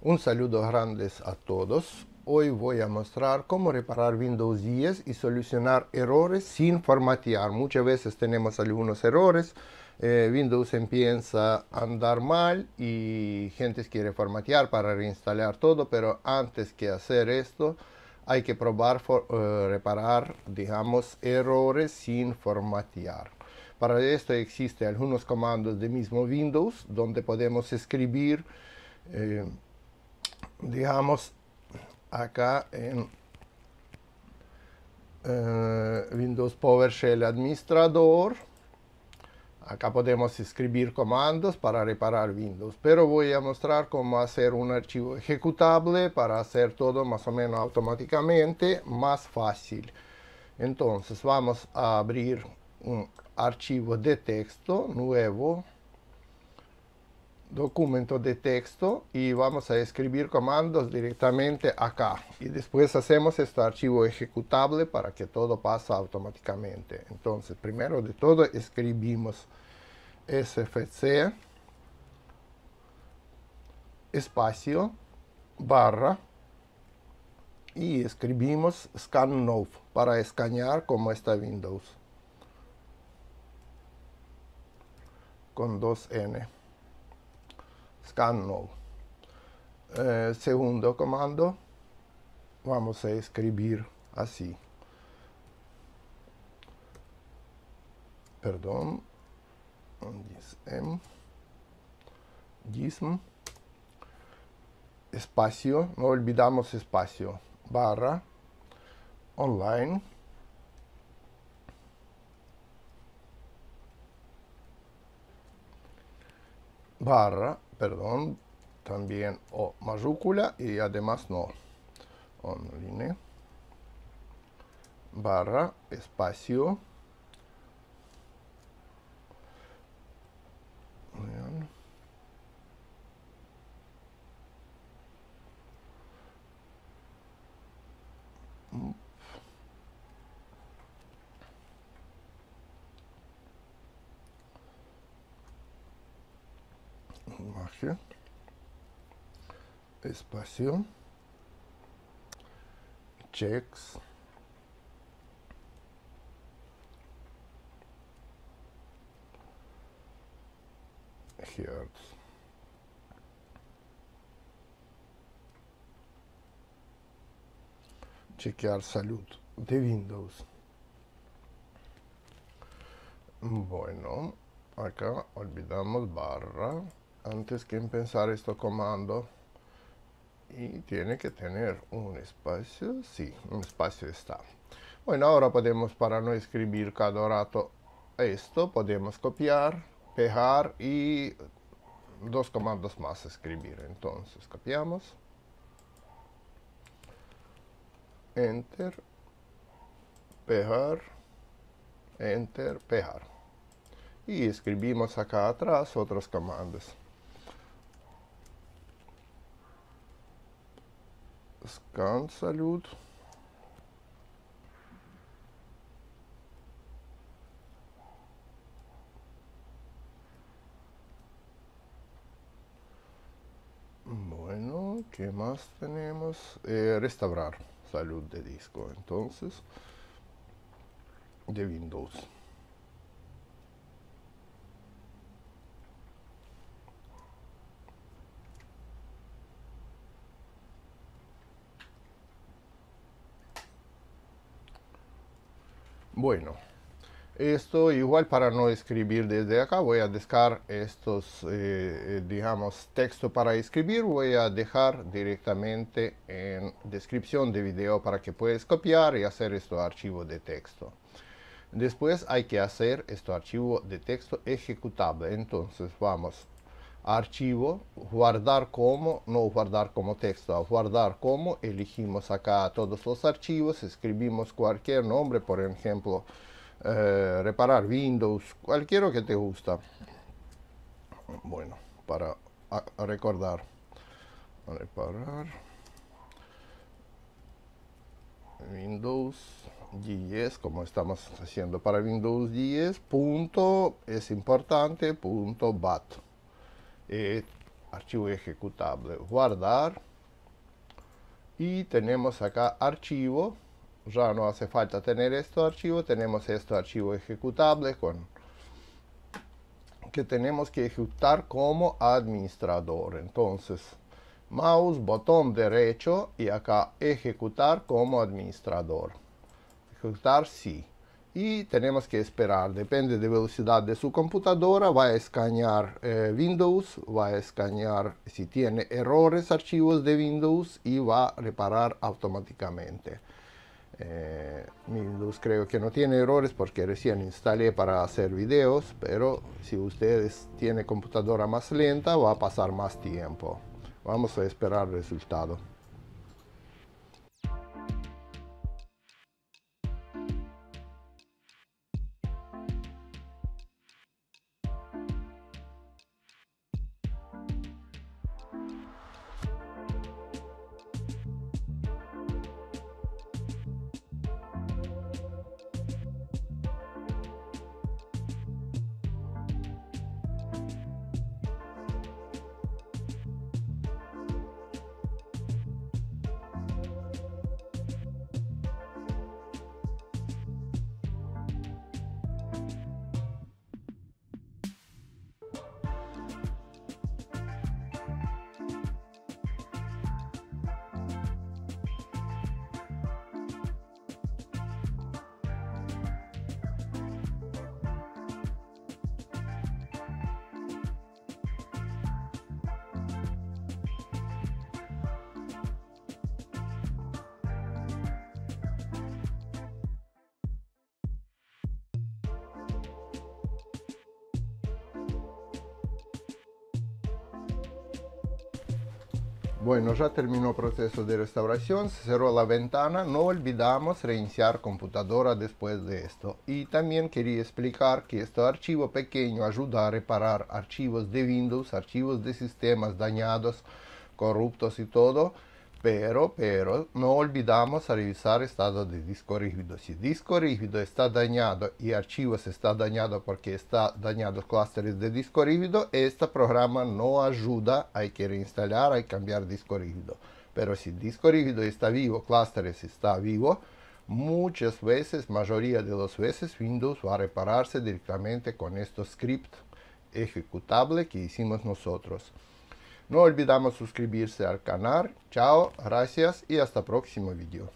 Un saludo grandes a todos. Hoy voy a mostrar cómo reparar Windows 10 y solucionar errores sin formatear. Muchas veces tenemos algunos errores. Eh, Windows empieza a andar mal y gente quiere formatear para reinstalar todo, pero antes que hacer esto hay que probar for, eh, reparar, digamos, errores sin formatear. Para esto existen algunos comandos de mismo Windows donde podemos escribir eh, digamos, acá en eh, Windows PowerShell administrador. Acá podemos escribir comandos para reparar Windows, pero voy a mostrar cómo hacer un archivo ejecutable para hacer todo más o menos automáticamente, más fácil. Entonces vamos a abrir un archivo de texto nuevo documento de texto y vamos a escribir comandos directamente acá y después hacemos este archivo ejecutable para que todo pase automáticamente entonces primero de todo escribimos sfc espacio barra y escribimos scan para escanear como está windows con 2n canal eh, segundo comando, vamos a escribir así. Perdón. Gism. Gism. Espacio, no olvidamos espacio. Barra. Online. barra perdón, también O mayúscula y además no. Online barra espacio imagen espacio, checks, hertz. Chequear salud de Windows. Bueno, acá olvidamos barra antes que empezar este comando y tiene que tener un espacio sí un espacio está bueno ahora podemos para no escribir cada rato esto podemos copiar pegar y dos comandos más escribir entonces copiamos enter pegar enter pegar y escribimos acá atrás otros comandos Can salud Bueno, ¿qué más tenemos? Eh, restaurar salud de disco, entonces, de Windows. Bueno, esto igual para no escribir desde acá, voy a descargar estos, eh, eh, digamos, texto para escribir, voy a dejar directamente en descripción de video para que puedas copiar y hacer esto archivo de texto. Después hay que hacer este archivo de texto ejecutable, entonces vamos archivo, guardar como, no guardar como texto, guardar como, elegimos acá todos los archivos, escribimos cualquier nombre, por ejemplo, eh, reparar Windows, cualquiera que te gusta. Bueno, para recordar, reparar Windows 10, como estamos haciendo para Windows 10, punto, es importante, punto bat archivo ejecutable, guardar y tenemos acá archivo, ya no hace falta tener esto archivo, tenemos este archivo ejecutable con que tenemos que ejecutar como administrador. Entonces, mouse, botón derecho y acá ejecutar como administrador. Ejecutar sí y tenemos que esperar. Depende de velocidad de su computadora, va a escanear eh, Windows, va a escanear si tiene errores archivos de Windows y va a reparar automáticamente. Eh, Windows creo que no tiene errores porque recién instalé para hacer videos, pero si ustedes tiene computadora más lenta va a pasar más tiempo. Vamos a esperar el resultado. Bueno, ya terminó el proceso de restauración, se cerró la ventana, no olvidamos reiniciar computadora después de esto. Y también quería explicar que este archivo pequeño ayuda a reparar archivos de Windows, archivos de sistemas dañados, corruptos y todo. Pero, pero, no olvidamos revisar el estado de disco rígido. Si disco rígido está dañado y archivos está dañado porque está dañado clústeres de disco rígido, este programa no ayuda. a que reinstalar, hay cambiar disco rígido. Pero si disco rígido está vivo, clústeres está vivo, muchas veces, mayoría de las veces, Windows va a repararse directamente con estos script ejecutable que hicimos nosotros. No olvidamos suscribirse al canal. Chao, gracias y hasta próximo video.